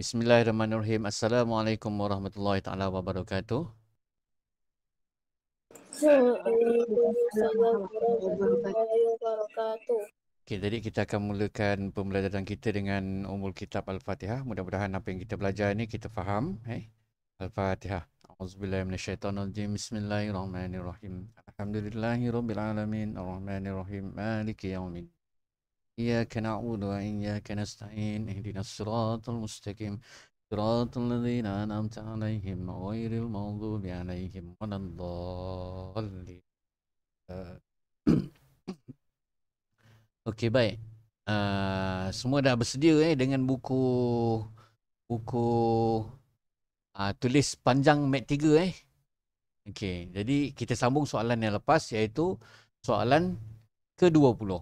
Bismillahirrahmanirrahim. Assalamualaikum warahmatullahi taala wabarakatuh. Okay, jadi kita akan mulakan pembelajaran kita dengan umul kitab Al-Fatihah. Mudah-mudahan apa yang kita belajar ini kita faham. Eh? Al-Fatihah. Auzubillahiminasyaitanirrahim. Bismillahirrahmanirrahim. Alhamdulillahirrahmanirrahim. ar Maliki yaumin. إياك نعبد وإياك نستعين اهدنا الصراط mustaqim, صراط الذين أنعمت عليهم غير المغضوب عليهم ولا الضالين أوكي baik uh, semua dah bersedia eh dengan buku buku uh, tulis panjang mat 3 eh Okey, jadi kita sambung soalan yang lepas iaitu soalan ke-20.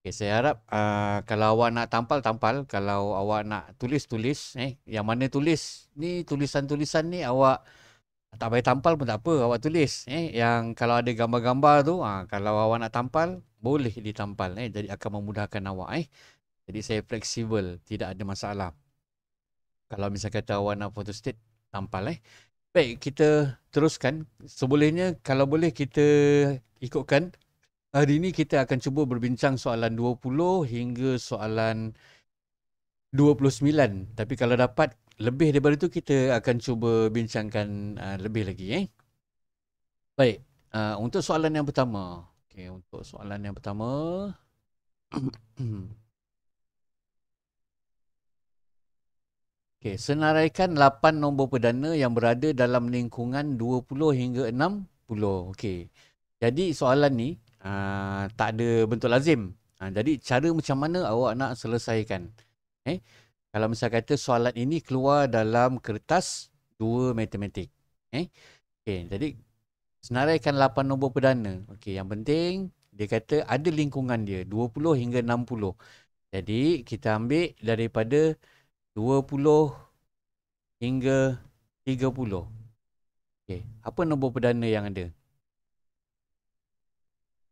Okay, saya harap uh, kalau awak nak tampal, tampal. Kalau awak nak tulis, tulis. Eh, yang mana tulis? Ni tulisan-tulisan ni awak tak payah tampal pun tak apa. Awak tulis. Eh, yang kalau ada gambar-gambar tu, uh, kalau awak nak tampal, boleh ditampal. Eh, jadi akan memudahkan awak. Eh. Jadi saya fleksibel. Tidak ada masalah. Kalau misalnya kata awak nak photo state, tampal. Eh. Baik, kita teruskan. Sebolehnya, kalau boleh kita ikutkan Hari ini kita akan cuba berbincang soalan 20 hingga soalan 29. Tapi kalau dapat lebih daripada itu, kita akan cuba bincangkan uh, lebih lagi. Eh? Baik, uh, untuk soalan yang pertama. Okay, untuk soalan yang pertama. okay, senaraikan 8 nombor perdana yang berada dalam lingkungan 20 hingga 60. Okay. Jadi soalan ni uh, ah, tak ada bentuk lazim. Uh, jadi cara macam mana awak nak selesaikan? Eh, kalau misalnya kata soalan ini keluar dalam kertas dua matematik. Eh, okay, jadi senaraikan 8 nombor perdana. Okey, yang penting dia kata ada lingkungan dia 20 hingga 60. Jadi kita ambil daripada 20 hingga 30. Okey, apa nombor perdana yang ada?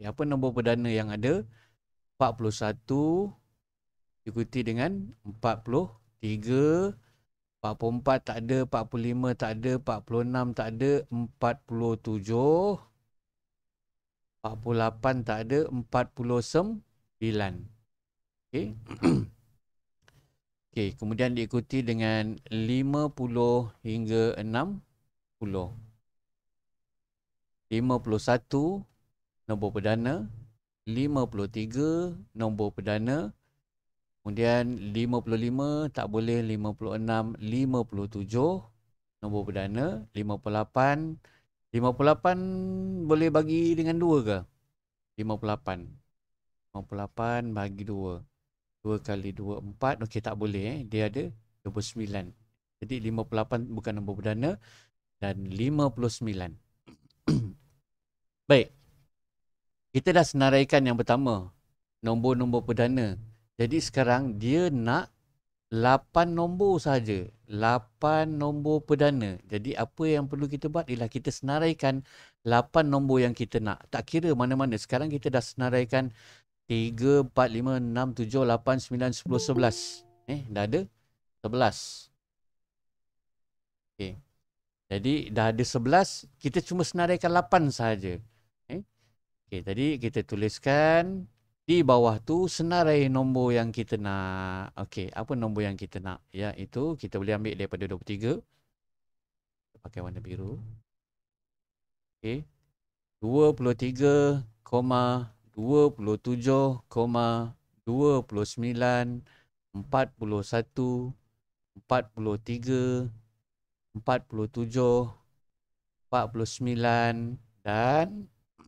Okay, apa nombor perdana yang ada? 41 ikuti dengan 43 44 tak ada, 45 tak ada, 46 tak ada, 47 48 tak ada, 49. Okey. Okey, kemudian diikuti dengan 50 hingga 60. 51 nombor perdana 53 nombor perdana kemudian 55 tak boleh 56 57 nombor perdana 58 58 boleh bagi dengan 2 ke 58 58 bagi dua dua kali dua empat okey tak boleh eh dia ada 29 jadi 58 bukan nombor perdana dan 59. Baik kita dah senaraikan yang pertama nombor-nombor perdana jadi sekarang dia nak lapan nombor saja lapan nombor perdana jadi apa yang perlu kita buat ialah kita senaraikan lapan nombor yang kita nak tak kira mana-mana sekarang kita dah senaraikan tiga, empat, lima, enam, tujuh, lapan, sembilan, sepuluh, sebelas. eh dah ada sebelas. Okay, jadi dah ada 11 kita cuma senaraikan 8 saja Okey, tadi kita tuliskan di bawah tu senarai nombor yang kita nak. Okey, apa nombor yang kita nak? Ya, itu kita boleh ambil daripada 23. Kita pakai warna biru. Okey. 49 dan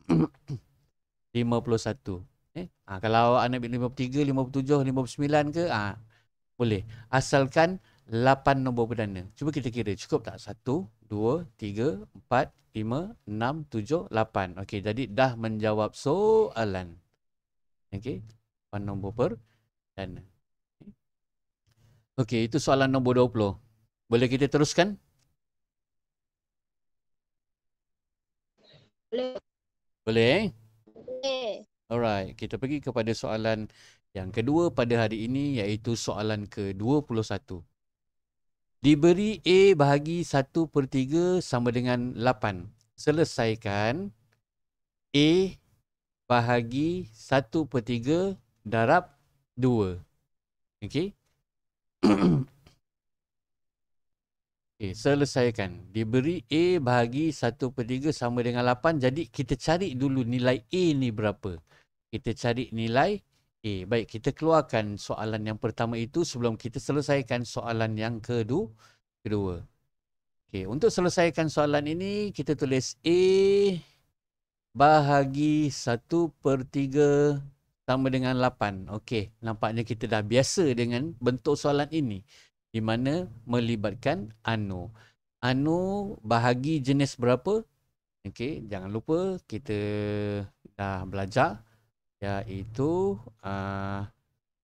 51. Eh? Ha, kalau awak nak ambil 53, 57, 59 ke, ah ha, boleh. Asalkan 8 nombor perdana. Cuba kita kira. Cukup tak? 1, 2, 3, 4, 5, 6, 7, 8. Okey, jadi dah menjawab soalan. Okey, 8 nombor dan. Okey, itu soalan nombor 20. Boleh kita teruskan? Boleh. Boleh, eh? Alright, kita pergi kepada soalan yang kedua pada hari ini iaitu soalan ke-21. Diberi A bahagi 1 per 3 sama dengan 8. Selesaikan A bahagi 1 per 3 darab 2. Okay. Okay, selesaikan. Diberi A bahagi 1 per 3 sama dengan 8. Jadi, kita cari dulu nilai A ni berapa. Kita cari nilai A. Baik, kita keluarkan soalan yang pertama itu sebelum kita selesaikan soalan yang kedua. kedua. Okay, untuk selesaikan soalan ini, kita tulis A bahagi 1 per 3 sama dengan 8. Okey, nampaknya kita dah biasa dengan bentuk soalan ini di mana melibatkan anu. Anu bahagi jenis berapa? Okey, jangan lupa kita dah belajar iaitu uh,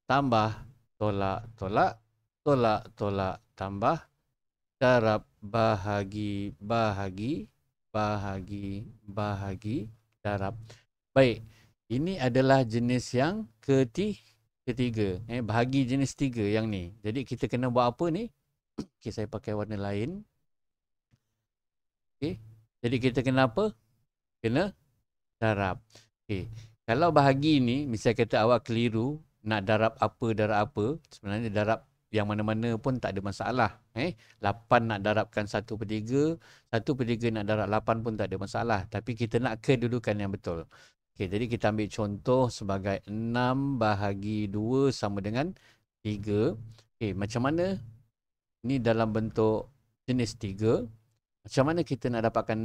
tambah tolak tolak tolak tolak tambah darab bahagi bahagi bahagi bahagi darab. Baik, ini adalah jenis yang ketiga ketiga eh bahagi jenis tiga yang ni jadi kita kena buat apa ni okey saya pakai warna lain okey jadi kita kena apa kena darab okey kalau bahagi ni misalnya kata awak keliru nak darab apa darab apa sebenarnya darab yang mana-mana pun tak ada masalah eh 8 nak darabkan 1 per 3 1 per 3 nak darab 8 pun tak ada masalah tapi kita nak kedudukan yang betul Okay, jadi kita ambil contoh sebagai 6 bahagi 2 sama dengan 3. Okey, macam mana ni dalam bentuk jenis 3. Macam mana kita nak dapatkan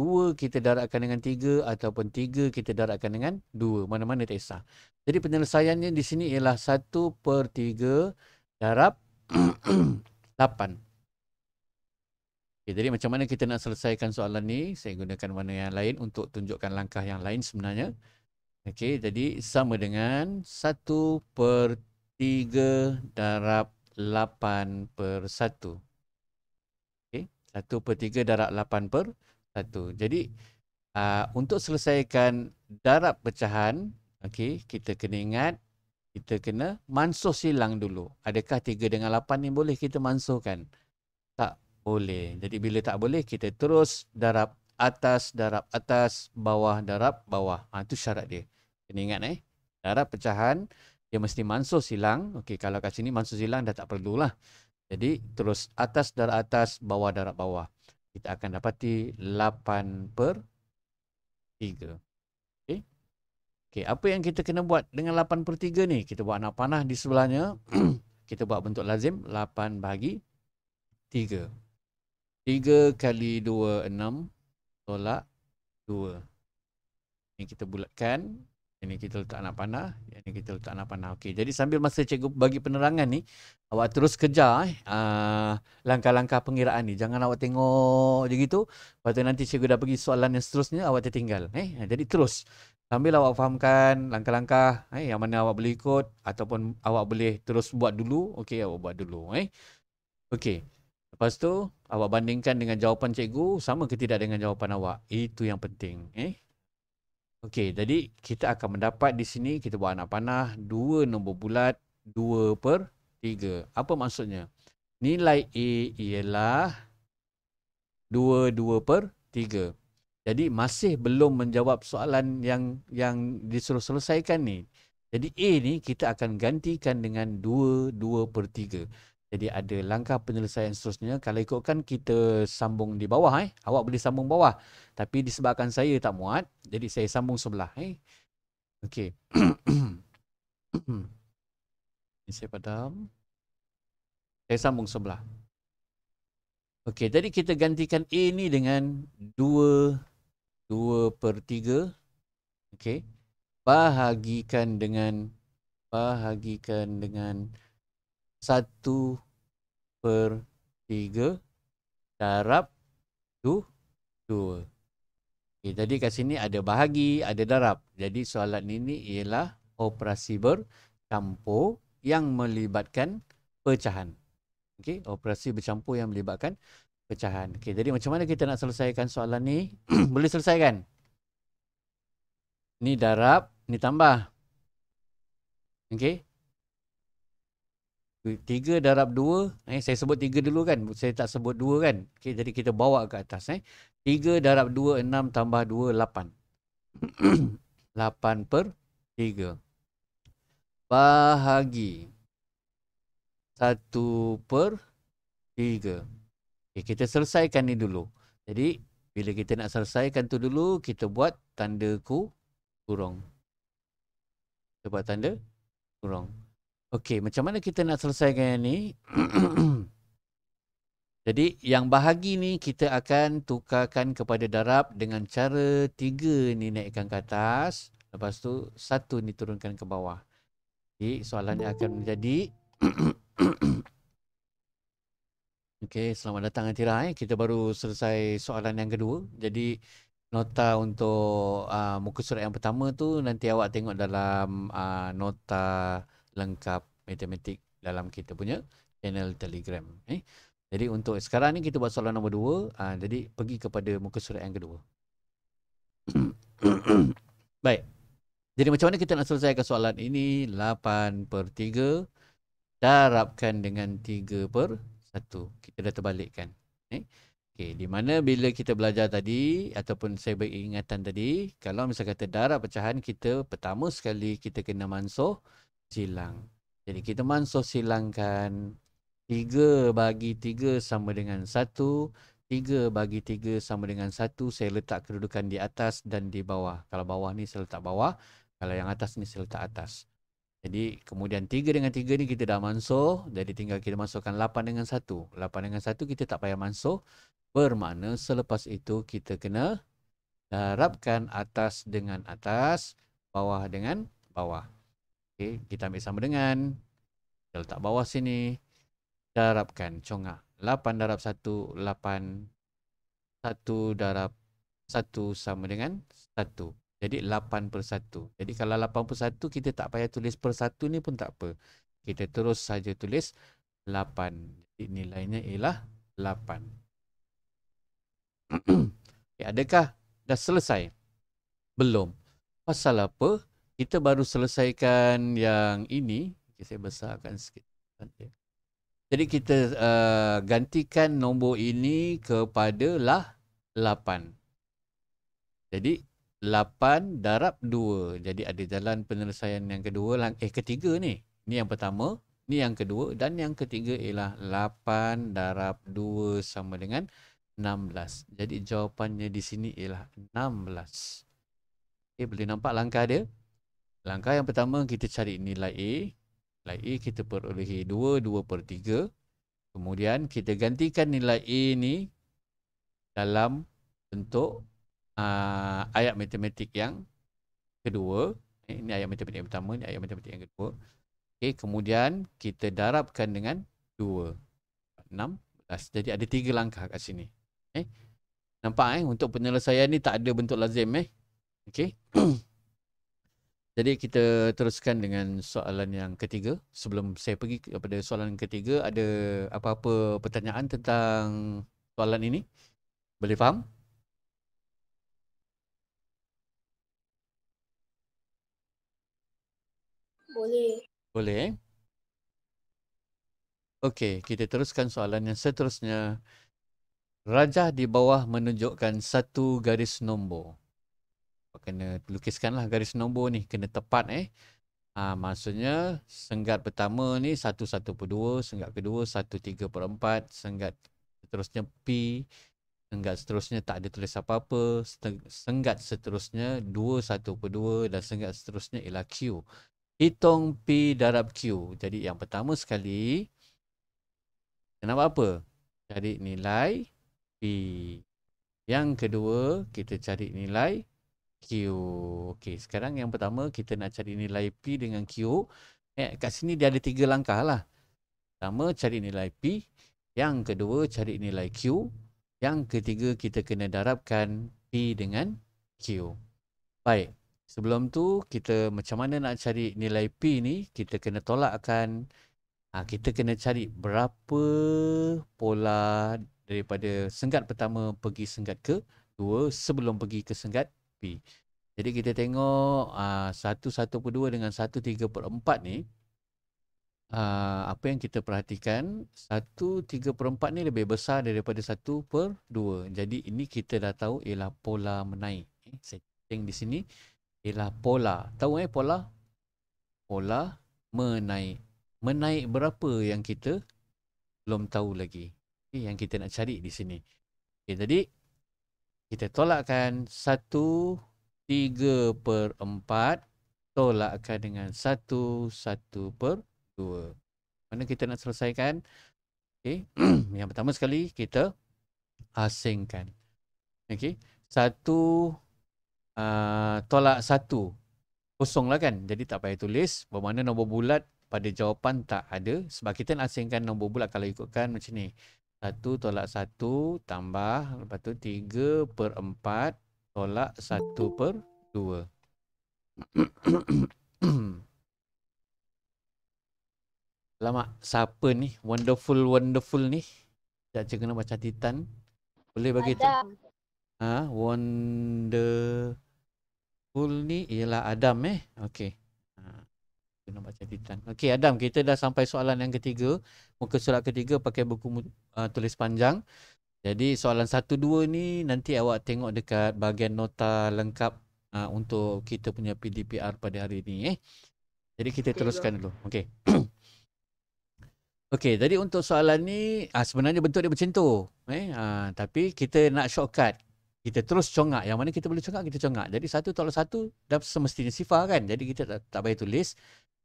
6? 2 kita darabkan dengan 3 ataupun 3 kita darabkan dengan 2. Mana-mana tak kisah. Jadi penyelesaiannya di sini ialah 1 per 3 darab 8. Okay, jadi macam mana kita nak selesaikan soalan ni? Saya gunakan warna yang lain untuk tunjukkan langkah yang lain sebenarnya. Okey, jadi sama dengan 1 per 3 darab 8 per 1. Okey, 1 per 3 darab 8 per 1. Jadi, uh, untuk selesaikan darab pecahan, okey, kita kena ingat, kita kena mansuh silang dulu. Adakah 3 dengan 8 ni boleh kita mansuhkan? Okey boleh. Jadi bila tak boleh kita terus darab atas, darab atas, bawah, darab bawah. Ha, itu syarat dia. Kena ingat eh. Darab pecahan dia mesti mansuh silang. Okey kalau kat sini mansuh silang dah tak perlulah. Jadi terus atas, darab atas, bawah, darab bawah. Kita akan dapati 8 per 3. Okey. Okey, apa yang kita kena buat dengan 8 per 3 ni? Kita buat anak panah di sebelahnya. kita buat bentuk lazim 8 bahagi 3. 3 kali 2, 6 Tolak 2 Ini kita bulatkan ini kita letak anak panah ini kita letak anak panah Okey. Jadi sambil masa cikgu bagi penerangan ni Awak terus kejar eh, uh, Langkah-langkah pengiraan ni Jangan awak tengok je gitu Lepas tu nanti cikgu dah pergi soalan yang seterusnya Awak tertinggal eh. Jadi terus Sambil awak fahamkan langkah-langkah eh, Yang mana awak boleh ikut Ataupun awak boleh terus buat dulu Okey awak buat dulu eh. Okey Lepas tu, awak bandingkan dengan jawapan cikgu sama ke tidak dengan jawapan awak. Itu yang penting. Eh? Okey, jadi kita akan mendapat di sini, kita buat anak panah, dua nombor bulat, dua per tiga. Apa maksudnya? Nilai A ialah dua dua per tiga. Jadi masih belum menjawab soalan yang yang disuruh selesaikan ni. Jadi A ni kita akan gantikan dengan dua dua per tiga. Jadi ada langkah penyelesaian seterusnya. Kalau ikutkan kita sambung di bawah eh. Awak boleh sambung bawah. Tapi disebabkan saya tak muat, jadi saya sambung sebelah eh. Okey. saya padam. Saya sambung sebelah. Okey, jadi kita gantikan A ni dengan 2 2/3. Okey. Bahagikan dengan bahagikan dengan satu per tiga darab tu dua. Okay, jadi kat sini ada bahagi, ada darab. Jadi soalan ini ialah operasi bercampur yang melibatkan pecahan. Okey, operasi bercampur yang melibatkan pecahan. Okey, jadi macam mana kita nak selesaikan soalan ni? Boleh selesaikan? Ni darab, ni tambah. Okey, Tiga darab dua. Eh, saya sebut tiga dulu kan. Saya tak sebut dua kan. Okay, jadi kita bawa ke atas. Eh. Tiga darab dua, enam tambah dua, lapan. lapan per tiga. Bahagi. Satu per tiga. Okay, kita selesaikan ni dulu. Jadi, bila kita nak selesaikan tu dulu, kita buat tanda ku kurung. Kita buat tanda kurung. Okey, macam mana kita nak selesaikan yang ni? Jadi, yang bahagi ni kita akan tukarkan kepada darab dengan cara tiga ni naikkan ke atas. Lepas tu, satu ni turunkan ke bawah. Okey, soalan ni akan menjadi... Okey, selamat datang Antira. Eh. Kita baru selesai soalan yang kedua. Jadi, nota untuk uh, muka surat yang pertama tu nanti awak tengok dalam uh, nota lengkap matematik dalam kita punya channel telegram. Eh? Jadi untuk sekarang ni kita buat soalan nombor dua. Uh, jadi pergi kepada muka surat yang kedua. Baik. Jadi macam mana kita nak selesaikan soalan ini? 8 per 3 darabkan dengan 3 per 1. Kita dah terbalikkan. Eh? Okay, di mana bila kita belajar tadi ataupun saya beri ingatan tadi, kalau misalnya kata darab pecahan kita pertama sekali kita kena mansuh silang. Jadi kita mansuh silangkan 3 bagi 3 sama dengan 1. 3 bagi 3 sama dengan 1. Saya letak kedudukan di atas dan di bawah. Kalau bawah ni saya letak bawah. Kalau yang atas ni saya letak atas. Jadi kemudian 3 dengan 3 ni kita dah mansuh. Jadi tinggal kita masukkan 8 dengan 1. 8 dengan 1 kita tak payah mansuh. Bermakna selepas itu kita kena darabkan atas dengan atas. Bawah dengan bawah. Okey, kita ambil sama dengan kita letak bawah sini. Darabkan congak. 8 darab 1 8 1 darab 1 sama dengan 1. Jadi 8 per 1. Jadi kalau 8 per 1 kita tak payah tulis per 1 ni pun tak apa. Kita terus saja tulis 8. Jadi nilainya ialah 8. okay, adakah dah selesai? Belum. Pasal apa? kita baru selesaikan yang ini. Okay, saya besarkan sikit. Okay. Jadi kita uh, gantikan nombor ini kepada lah 8. Jadi 8 darab 2. Jadi ada jalan penyelesaian yang kedua. Lah. Eh ketiga ni. Ni yang pertama. Ni yang kedua. Dan yang ketiga ialah 8 darab 2 sama dengan 16. Jadi jawapannya di sini ialah 16. Okay, boleh nampak langkah dia? Langkah yang pertama kita cari nilai A. Nilai A kita perolehi 2, 2 per 3. Kemudian kita gantikan nilai A ni dalam bentuk uh, ayat matematik yang kedua. Eh, ini ayat matematik yang pertama, ini ayat matematik yang kedua. Okay, kemudian kita darabkan dengan 2. 16. Jadi ada 3 langkah kat sini. Okay. Eh, nampak eh? Untuk penyelesaian ni tak ada bentuk lazim eh. Okay. Jadi kita teruskan dengan soalan yang ketiga. Sebelum saya pergi kepada soalan ketiga, ada apa-apa pertanyaan tentang soalan ini? Boleh faham? Boleh. Boleh. Eh? Okey, kita teruskan soalan yang seterusnya. Rajah di bawah menunjukkan satu garis nombor kena lukiskan lah garis nombor ni kena tepat eh ha, maksudnya senggat pertama ni 1 1 2 senggat kedua 1 3 per 4 senggat seterusnya P senggat seterusnya tak ada tulis apa-apa senggat seterusnya 2 1 2 dan senggat seterusnya ialah Q hitung P darab Q jadi yang pertama sekali kenapa apa cari nilai P yang kedua kita cari nilai Q. Okey, sekarang yang pertama kita nak cari nilai P dengan Q. Eh, kat sini dia ada tiga langkah lah. Pertama, cari nilai P. Yang kedua, cari nilai Q. Yang ketiga, kita kena darabkan P dengan Q. Baik, sebelum tu kita macam mana nak cari nilai P ni, kita kena tolakkan, ha, kita kena cari berapa pola daripada senggat pertama pergi senggat ke dua sebelum pergi ke senggat tepi. Jadi kita tengok ah, satu satu per dua dengan satu tiga per empat ni uh, apa yang kita perhatikan tiga per empat ni lebih besar daripada per 1.2. Jadi ini kita dah tahu ialah pola menaik. Eh, setting di sini ialah pola. Tahu eh pola? Pola menaik. Menaik berapa yang kita belum tahu lagi. Okay, eh, yang kita nak cari di sini. Okay, jadi kita tolakkan 1 3 per 4 tolakkan dengan 1 1 per 2 mana kita nak selesaikan Okay, yang pertama sekali kita asingkan Okay, satu uh, tolak 1 kosonglah kan jadi tak payah tulis bermakna nombor bulat pada jawapan tak ada sebab kita nak asingkan nombor bulat kalau ikutkan macam ni satu tolak satu tambah lepas tu 3 per empat tolak satu per dua lama siapa ni? Wonderful, wonderful ni. Tak cakap nak baca Titan. Boleh bagi tu? Ha, wonderful ni ialah Adam eh. Okey kena baca titan. Okey Adam, kita dah sampai soalan yang ketiga. Muka surat ketiga pakai buku uh, tulis panjang. Jadi soalan 1 2 ni nanti awak tengok dekat bahagian nota lengkap uh, untuk kita punya PDPR pada hari ini eh. Jadi kita okay, teruskan dah. dulu. Okey. Okey, jadi untuk soalan ni uh, sebenarnya bentuk dia macam tu. Eh, uh, tapi kita nak shortcut kita terus congak. Yang mana kita boleh congak, kita congak. Jadi satu tolak satu dah semestinya sifar kan. Jadi kita tak, tak payah tulis.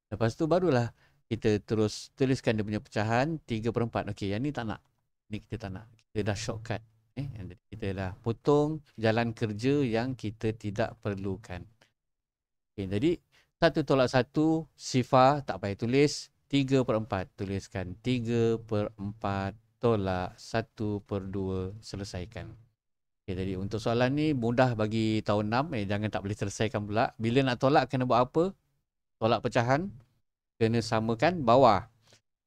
Lepas tu barulah kita terus tuliskan dia punya pecahan 3 per 4. Okey, yang ni tak nak. Ni kita tak nak. Kita dah shortcut. Eh? kita dah potong jalan kerja yang kita tidak perlukan. Okey, jadi satu tolak satu, sifar tak payah tulis. 3 per 4. Tuliskan 3 per 4 tolak 1 per 2. Selesaikan. Okay, jadi untuk soalan ni mudah bagi tahun 6 eh jangan tak boleh selesaikan pula bila nak tolak kena buat apa tolak pecahan kena samakan bawah.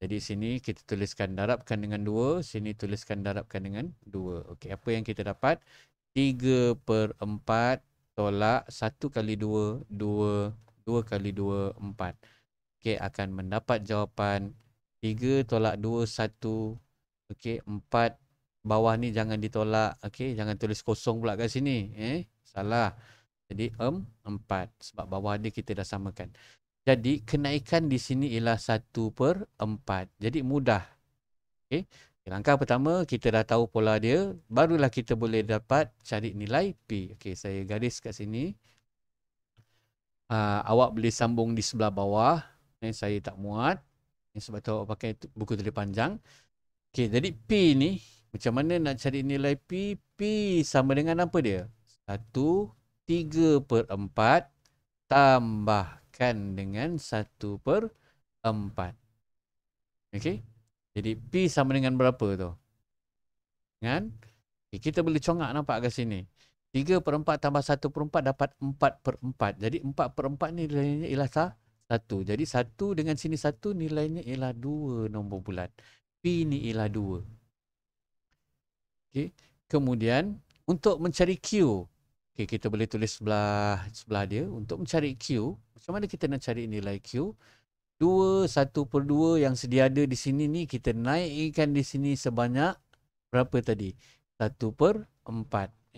Jadi sini kita tuliskan darabkan dengan 2, sini tuliskan darabkan dengan 2. Okey, apa yang kita dapat? 3 per 4 tolak 1 kali 2, 2, 2 kali 2, 4. Okey, akan mendapat jawapan 3 tolak 2, 1. Okey, 4 bawah ni jangan ditolak. Okey, jangan tulis kosong pula kat sini. Eh, salah. Jadi 4 um, sebab bawah ni kita dah samakan. Jadi kenaikan di sini ialah 1 per 4. Jadi mudah. Okay. Langkah pertama kita dah tahu pola dia. Barulah kita boleh dapat cari nilai P. Okay, saya garis kat sini. Uh, awak boleh sambung di sebelah bawah. Ini eh, saya tak muat. Ini eh, sebab tu awak pakai buku tulis panjang. Okay, jadi P ni macam mana nak cari nilai P? P sama dengan apa dia? 1, 3 per 4 tambah dikalikan dengan 1 per 4. Okey. Jadi P sama dengan berapa tu? Dengan okay, kita boleh congak nampak ke sini. 3 per 4 tambah 1 per 4 dapat 4 per 4. Jadi 4 per 4 ni nilainya ialah 1. Jadi 1 dengan sini 1 nilainya ialah 2 nombor bulat. P ni ialah 2. Okey. Kemudian untuk mencari Q. Okey, kita boleh tulis sebelah sebelah dia. Untuk mencari Q, macam mana kita nak cari nilai Q? 2, 1 per 2 yang sedia ada di sini ni kita naikkan di sini sebanyak berapa tadi? 1 per 4.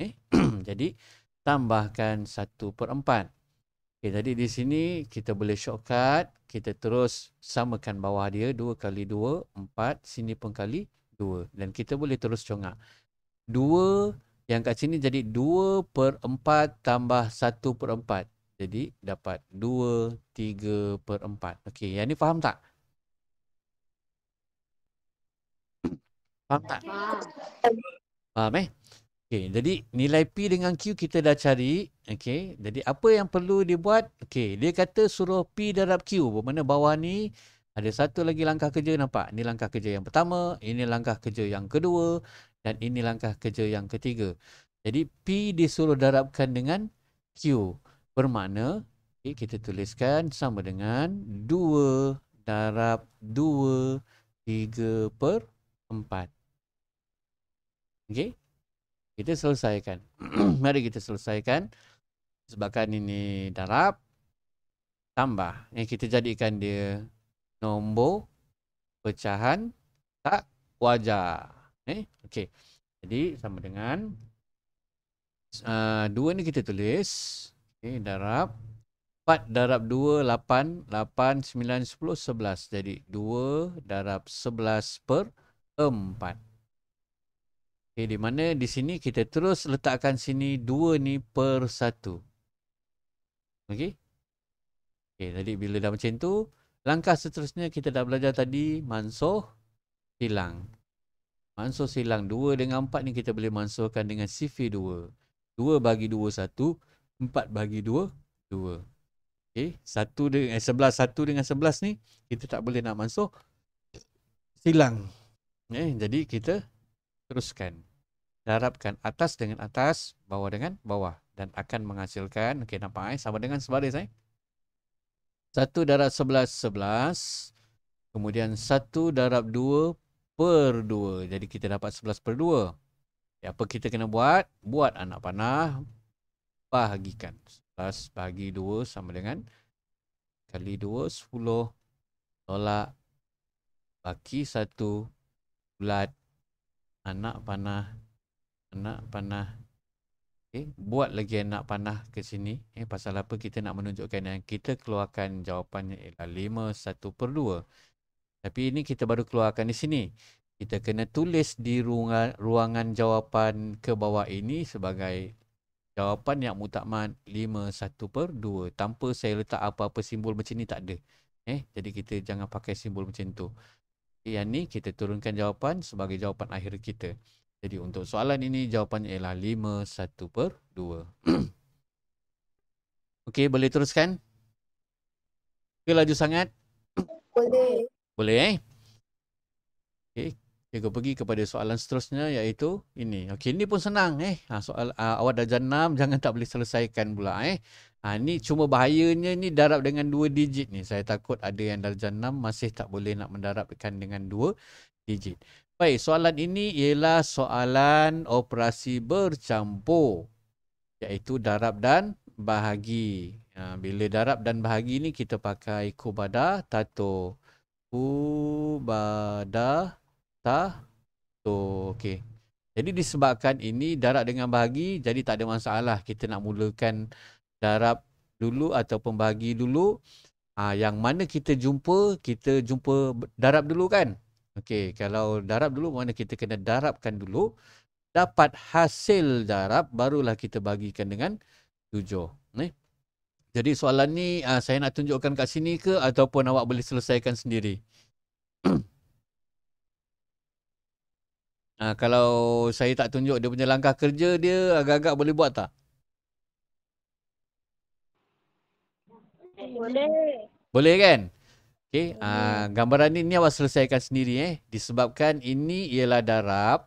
Eh? Jadi tambahkan 1 per 4. Okay, jadi di sini kita boleh shortcut. Kita terus samakan bawah dia. 2 kali 2, 4. Sini pun kali 2. Dan kita boleh terus congak. 2 yang kat sini jadi 2 per 4 tambah 1 per 4. Jadi dapat 2, 3 per 4. Okey, yang ni faham tak? Faham tak? Faham eh? Okey, jadi nilai P dengan Q kita dah cari. Okey, jadi apa yang perlu dia buat? Okey, dia kata suruh P darab Q. Bermakna bawah ni ada satu lagi langkah kerja nampak? Ini langkah kerja yang pertama, ini langkah kerja yang kedua dan ini langkah kerja yang ketiga. Jadi P disuruh darabkan dengan Q bermakna okay, kita tuliskan sama dengan 2 darab 2 3 per 4. Okey. Kita selesaikan. Mari kita selesaikan. Sebabkan ini darab tambah. Eh, kita jadikan dia nombor pecahan tak wajar. Eh, Okey. Jadi sama dengan uh, 2 ni kita tulis. Okey, darab 4 darab 2 8 8 9 10 11. Jadi 2 darab 11 per 4. Okey, di mana di sini kita terus letakkan sini 2 ni per 1. Okey. Okey, jadi bila dah macam tu, langkah seterusnya kita dah belajar tadi mansuh hilang. Mansuh silang 2 dengan 4 ni kita boleh mansuhkan dengan sifir 2. 2 bagi 2, 1. Empat bahagi dua, dua. Okey, satu dengan eh, sebelas satu dengan sebelas ni kita tak boleh nak masuk silang. Eh, jadi kita teruskan. Darabkan atas dengan atas, bawah dengan bawah dan akan menghasilkan okey nampak eh sama dengan sebaris eh. Satu darab sebelas sebelas, kemudian satu darab dua per dua. Jadi kita dapat sebelas per dua. Ya, apa kita kena buat? Buat anak panah, bahagikan. 11 bahagi 2 sama dengan kali 2 10 tolak baki 1 bulat anak panah anak panah Okay, eh, buat lagi anak panah ke sini eh pasal apa kita nak menunjukkan yang kita keluarkan jawapannya ialah 5 1 per 2 tapi ini kita baru keluarkan di sini kita kena tulis di ruangan, ruangan jawapan ke bawah ini sebagai Jawapan yang mutakman 5-1 per 2 Tanpa saya letak apa-apa simbol macam ni tak ada eh? Jadi kita jangan pakai simbol macam tu Yang ni kita turunkan jawapan sebagai jawapan akhir kita Jadi untuk soalan ini jawapannya ialah 5-1 per 2 Okey boleh teruskan? Ke laju sangat? Boleh Boleh eh? Okey Cikgu pergi kepada soalan seterusnya iaitu ini. Okey, ini pun senang eh. Ha, soal uh, ah, awak dah jenam jangan tak boleh selesaikan pula eh. Ha, ini cuma bahayanya ini darab dengan dua digit ni. Saya takut ada yang darjah enam masih tak boleh nak mendarabkan dengan dua digit. Baik, soalan ini ialah soalan operasi bercampur. Iaitu darab dan bahagi. Ha, bila darab dan bahagi ni kita pakai kubada tato. Kubada tato patah. So, okay Jadi disebabkan ini darab dengan bahagi, jadi tak ada masalah kita nak mulakan darab dulu ataupun bahagi dulu. Ah ha, yang mana kita jumpa, kita jumpa darab dulu kan? Okey, kalau darab dulu mana kita kena darabkan dulu dapat hasil darab barulah kita bagikan dengan tujuh. Ni. Jadi soalan ni ah, saya nak tunjukkan kat sini ke ataupun awak boleh selesaikan sendiri? Ha, kalau saya tak tunjuk dia punya langkah kerja dia agak-agak boleh buat tak? Boleh. Boleh kan? Okey, ha, gambaran ni ni awak selesaikan sendiri eh disebabkan ini ialah darab.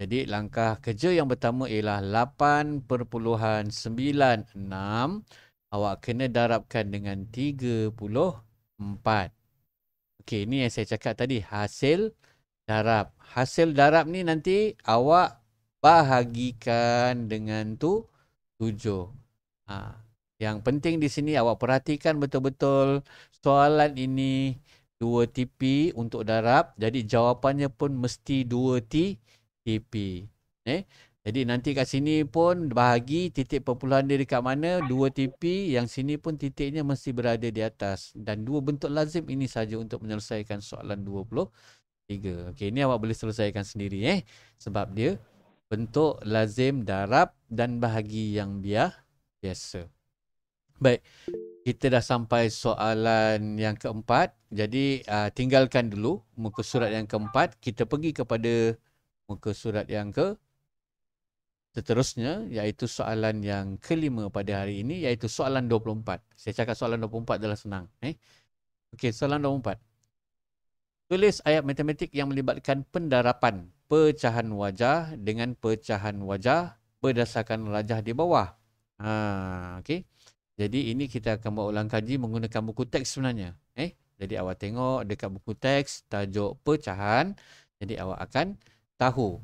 Jadi langkah kerja yang pertama ialah 8.96 awak kena darabkan dengan 34. Okey, ni yang saya cakap tadi hasil darab. Hasil darab ni nanti awak bahagikan dengan tu tujuh. Ha. Yang penting di sini awak perhatikan betul-betul soalan ini dua tipi untuk darab. Jadi jawapannya pun mesti dua TP. Eh? Jadi nanti kat sini pun bahagi titik perpuluhan dia dekat mana. Dua tipi yang sini pun titiknya mesti berada di atas. Dan dua bentuk lazim ini saja untuk menyelesaikan soalan dua 20 tiga. Okey, ini awak boleh selesaikan sendiri eh. Sebab dia bentuk lazim darab dan bahagi yang biar biasa. Baik, kita dah sampai soalan yang keempat. Jadi uh, tinggalkan dulu muka surat yang keempat. Kita pergi kepada muka surat yang ke seterusnya iaitu soalan yang kelima pada hari ini iaitu soalan 24. Saya cakap soalan 24 adalah senang. Eh? Okey, soalan 24. Tulis ayat matematik yang melibatkan pendarapan pecahan wajah dengan pecahan wajah berdasarkan rajah di bawah. Ha, okay. Jadi ini kita akan buat ulang kaji menggunakan buku teks sebenarnya. Eh, Jadi awak tengok dekat buku teks tajuk pecahan. Jadi awak akan tahu.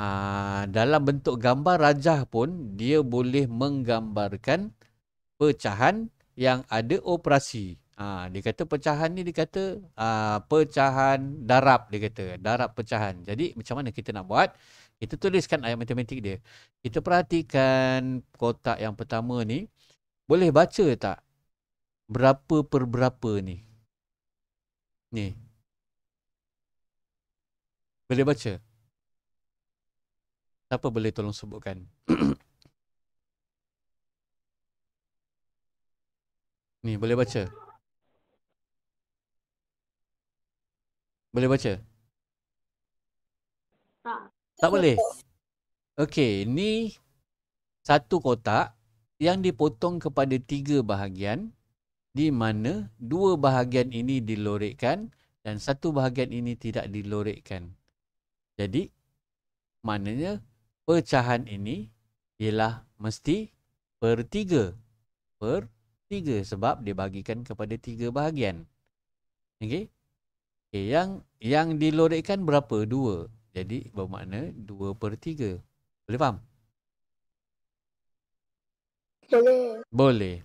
Ha, dalam bentuk gambar rajah pun dia boleh menggambarkan pecahan yang ada operasi. Ha, dia kata pecahan ni dia kata uh, pecahan darab dia kata. Darab pecahan. Jadi macam mana kita nak buat? Kita tuliskan ayat matematik dia. Kita perhatikan kotak yang pertama ni. Boleh baca tak? Berapa per berapa ni? Ni. Boleh baca? Siapa boleh tolong sebutkan? ni boleh baca? Boleh baca? Tak. Tak boleh. Okey, ni satu kotak yang dipotong kepada tiga bahagian di mana dua bahagian ini dilorekkan dan satu bahagian ini tidak dilorekkan. Jadi, maknanya pecahan ini ialah mesti per tiga. Per tiga sebab dia kepada tiga bahagian. Okey, Okay, eh, yang yang dilorekkan berapa? Dua. Jadi bermakna dua per tiga. Boleh faham? Boleh. Boleh.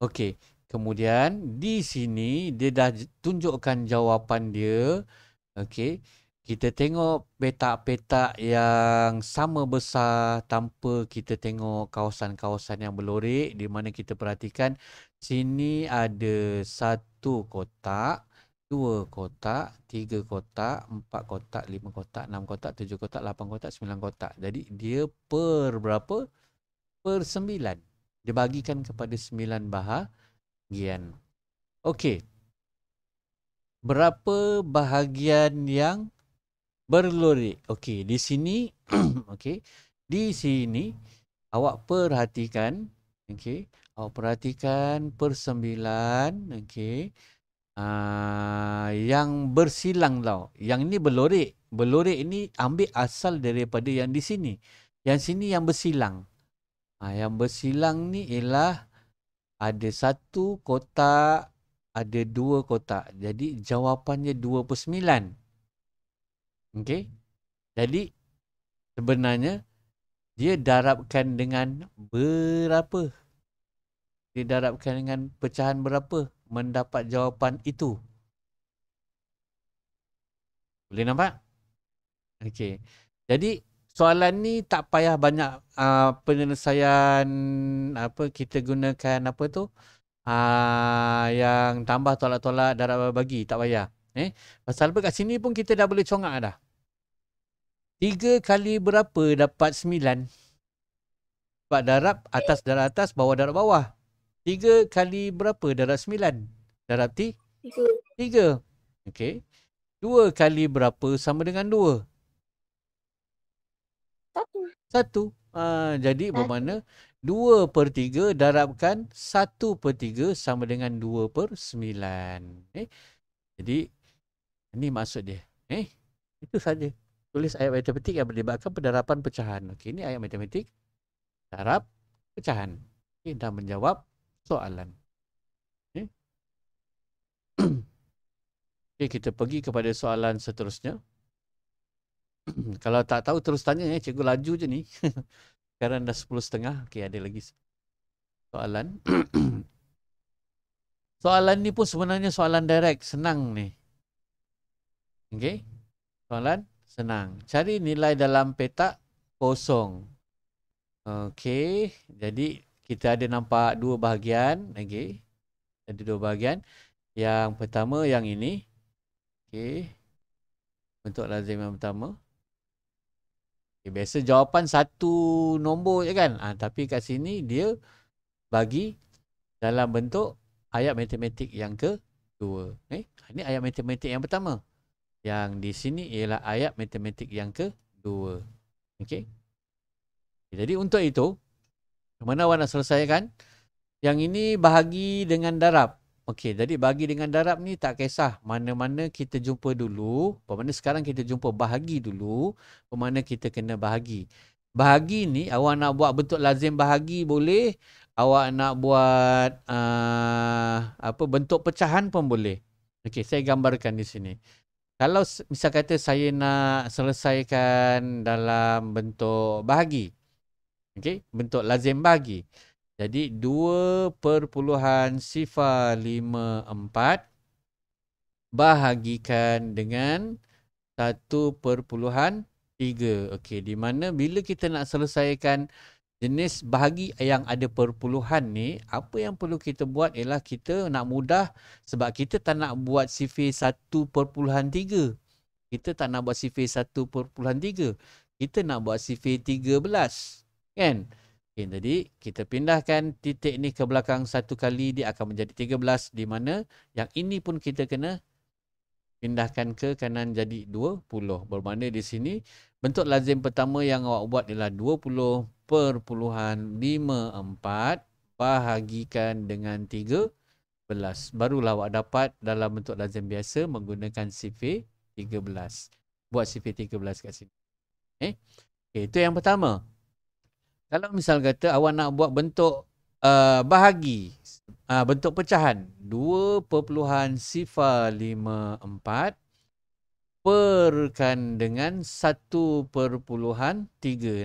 Okey. Kemudian di sini dia dah tunjukkan jawapan dia. Okey. Kita tengok petak-petak yang sama besar tanpa kita tengok kawasan-kawasan yang berlorek. Di mana kita perhatikan sini ada satu kotak dua kotak, tiga kotak, empat kotak, lima kotak, enam kotak, tujuh kotak, lapan kotak, sembilan kotak. Jadi dia per berapa? Per sembilan. Dia bagikan kepada sembilan bahagian. Okey. Berapa bahagian yang berlorik? Okey, di sini okey. Di sini awak perhatikan, okey. Awak perhatikan per sembilan, okey. Ah, yang bersilang tau. Yang ini belorek. Belorek ini ambil asal daripada yang di sini. Yang sini yang bersilang. Ha, yang bersilang ni ialah ada satu kotak, ada dua kotak. Jadi jawapannya 29. Okey. Jadi sebenarnya dia darabkan dengan berapa? Dia darabkan dengan pecahan berapa? mendapat jawapan itu. Boleh nampak? Okey. Jadi soalan ni tak payah banyak uh, penyelesaian apa kita gunakan apa tu? Uh, yang tambah tolak-tolak darab bagi tak payah. Eh, pasal apa kat sini pun kita dah boleh congak dah. 3 kali berapa dapat 9? Sebab darab atas darab atas, bawah darab bawah. Tiga kali berapa darab sembilan? Darab ti? Tiga. Tiga. Okey. Dua kali berapa sama dengan dua? Satu. Satu. Ha, jadi Satu. bermakna dua per tiga darabkan satu per tiga sama dengan dua per sembilan. Eh? Jadi ini maksud dia. Eh? Itu saja. Tulis ayat matematik yang melibatkan pendarapan pecahan. Okey, ini ayat matematik. Darab pecahan. Ini dah menjawab soalan. Okay. okay, kita pergi kepada soalan seterusnya. Kalau tak tahu terus tanya ya, cikgu laju je ni. Sekarang dah sepuluh setengah. Okay, ada lagi soalan. soalan ni pun sebenarnya soalan direct. Senang ni. Okay. Soalan senang. Cari nilai dalam petak kosong. Okay. Jadi kita ada nampak dua bahagian lagi. Okay. Ada dua bahagian. Yang pertama yang ini. Okey. Bentuk lazim yang pertama. Okay, biasa jawapan satu nombor je kan. Ha, tapi kat sini dia bagi dalam bentuk ayat matematik yang kedua. Okay. Ah, ini ayat matematik yang pertama. Yang di sini ialah ayat matematik yang kedua. Okey. Jadi untuk itu mana awak nak selesaikan? Yang ini bahagi dengan darab. Okey, jadi bahagi dengan darab ni tak kisah mana-mana kita jumpa dulu. Bermakna sekarang kita jumpa bahagi dulu. Bermakna kita kena bahagi. Bahagi ni awak nak buat bentuk lazim bahagi boleh. Awak nak buat uh, apa bentuk pecahan pun boleh. Okey, saya gambarkan di sini. Kalau misal kata saya nak selesaikan dalam bentuk bahagi. Okey, bentuk lazim bagi. Jadi 2 sifar 54 bahagikan dengan 1.3. Okey, di mana bila kita nak selesaikan jenis bahagi yang ada perpuluhan ni, apa yang perlu kita buat ialah kita nak mudah sebab kita tak nak buat sifar sifir 1.3. Kita tak nak buat sifir 1.3. Kita nak buat sifir 13 kan okay, jadi kita pindahkan titik ni ke belakang satu kali dia akan menjadi 13 di mana yang ini pun kita kena pindahkan ke kanan jadi 20 bermakna di sini bentuk lazim pertama yang awak buat ialah 20 per puluhan 54 bahagikan dengan 13, Barulah awak dapat dalam bentuk lazim biasa menggunakan sifir 13. Buat sifir 13 kat sini. Eh? Okay, itu yang pertama. Kalau misal kata awak nak buat bentuk uh, bahagi, uh, bentuk pecahan. 2 sifar 5, 4 perkan dengan 1.3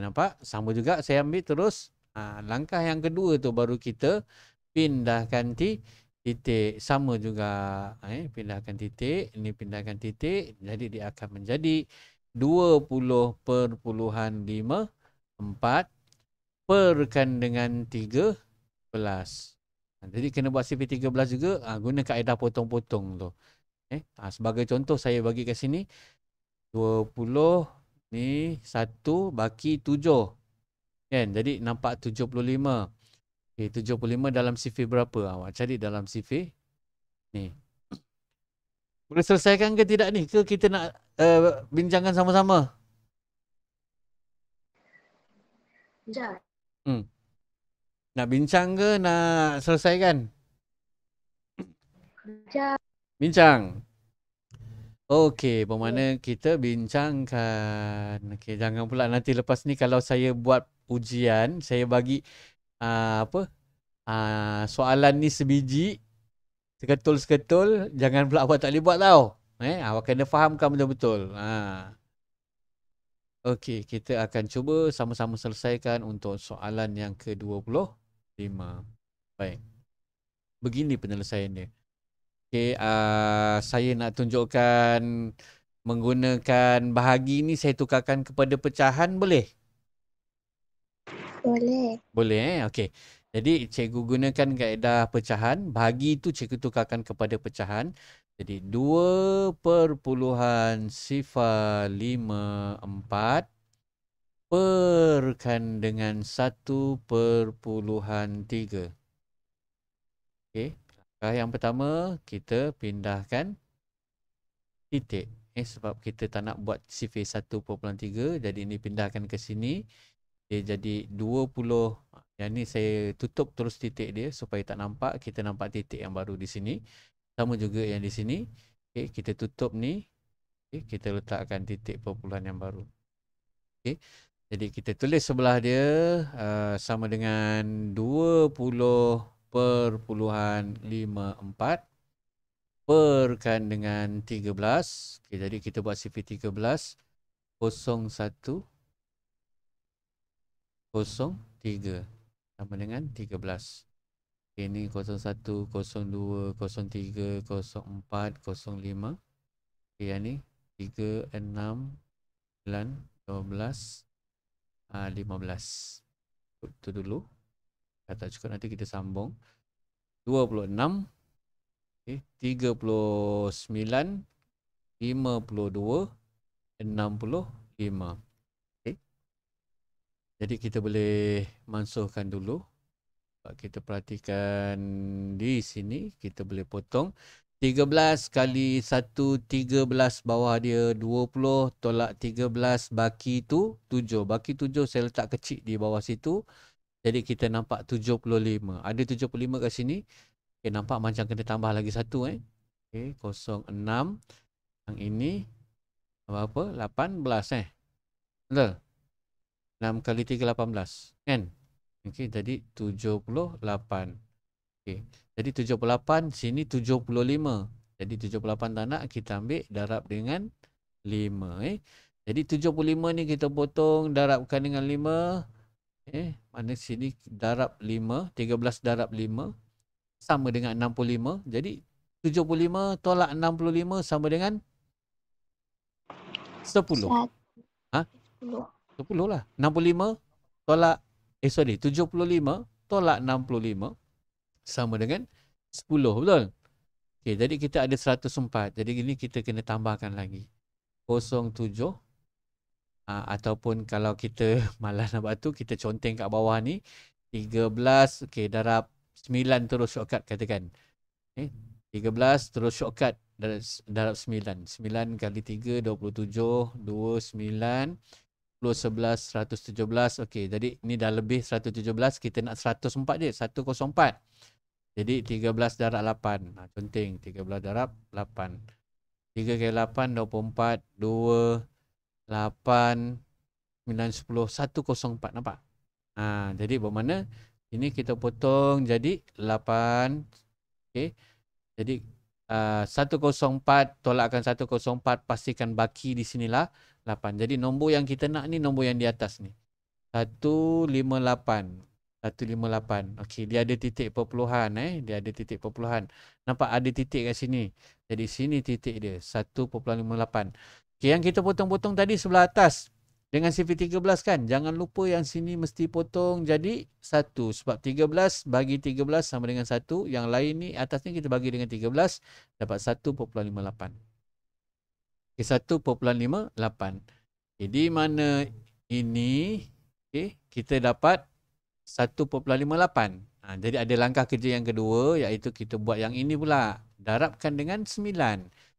nampak sama juga saya ambil terus ha, langkah yang kedua tu baru kita pindahkan titik sama juga eh pindahkan titik ini pindahkan titik jadi dia akan menjadi 20.54 perkan dengan 13. Ha, jadi kena buat CP13 juga ha, guna kaedah potong-potong tu. Eh, ha, sebagai contoh saya bagi kat sini 20 ni 1 baki 7. Kan? Jadi nampak 75. Okey 75 dalam CP berapa? Ha, awak cari dalam CP ni. Boleh selesaikan ke tidak ni? Ke kita nak uh, bincangkan sama-sama? Sekejap. Ya. Hmm. Nak bincang ke nak selesaikan? Bincang. Bincang. Okey, bermakna kita bincangkan. Okey, jangan pula nanti lepas ni kalau saya buat ujian, saya bagi uh, apa? Uh, soalan ni sebiji seketul-seketul, jangan pula awak tak boleh buat tau. Eh, awak kena fahamkan betul-betul. Ha. Uh. Okey, kita akan cuba sama-sama selesaikan untuk soalan yang ke-25. Baik. Begini penyelesaiannya. Okey, uh, saya nak tunjukkan menggunakan bahagi ini saya tukarkan kepada pecahan boleh? Boleh. Boleh eh? Okey. Jadi cikgu gunakan kaedah pecahan, bahagi itu cikgu tukarkan kepada pecahan. Jadi sifar sifat 5.4 perkan dengan 1.3. Okey, langkah yang pertama kita pindahkan titik. Eh, sebab kita tak nak buat sifar sifat 1.3 jadi ini pindahkan ke sini. Dia jadi 20 yang ni saya tutup terus titik dia supaya tak nampak. Kita nampak titik yang baru di sini. Sama juga yang di sini. Okay, kita tutup ni. Okay, kita letakkan titik perpuluhan yang baru. Okay. Jadi kita tulis sebelah dia uh, sama dengan 20 perpuluhan 54 perkan dengan 13. Okay, jadi kita buat CP 13. 01 03 sama dengan 13 ini 01 02 03 04 05 okey ni 3 6 9 12 ah 15 itu dulu kata cukup nanti kita sambung 26 okey 39 52 65 okey jadi kita boleh mansuhkan dulu kita perhatikan di sini kita boleh potong 13 kali 1 13 bawah dia 20 tolak 13 baki tu 7 baki 7 saya letak kecil di bawah situ jadi kita nampak 75 ada 75 kat sini okay, nampak macam kena tambah lagi satu eh okey 06 yang ini apa 18 eh betul 6 kali 3 18 kan Okey, jadi 78. Okey. Jadi 78 sini 75. Jadi 78 tak nak kita ambil darab dengan 5 eh. Jadi 75 ni kita potong darabkan dengan 5. Eh, mana sini darab 5, 13 darab 5 sama dengan 65. Jadi 75 tolak 65 sama dengan 10. Ha? 10. 10 lah. 65 tolak eh sorry 75 tolak 65 sama dengan 10 betul Okay, jadi kita ada 104 jadi ini kita kena tambahkan lagi 07 aa, ah, ataupun kalau kita malas nak buat tu kita conteng kat bawah ni 13 Okay, darab 9 terus shortcut katakan eh 13 terus shortcut darab, darab 9 9 kali 3 27 29 110, Okey, jadi ini dah lebih 117. Kita nak 104 je. 104. Jadi 13 darab 8. Ha, conteng. 13 darab 8. 3 kali 8, 24. 2, 8, 9, 10. 104. Nampak? Ha, jadi bermakna ini kita potong jadi 8. Okey. Jadi uh, ah, 104 tolakkan 104. Pastikan baki di sinilah. 8. Jadi nombor yang kita nak ni nombor yang di atas ni. 158. 158. Okey, dia ada titik perpuluhan eh. Dia ada titik perpuluhan. Nampak ada titik kat sini. Jadi sini titik dia. 1.58. Okey, yang kita potong-potong tadi sebelah atas. Dengan sifit 13 kan. Jangan lupa yang sini mesti potong jadi 1. Sebab 13 bagi 13 sama dengan 1. Yang lain ni atas ni kita bagi dengan 13. Dapat 1.58. Okay, 1.58. Jadi mana ini okay, kita dapat 1.58. Ha, jadi ada langkah kerja yang kedua iaitu kita buat yang ini pula. Darabkan dengan 9.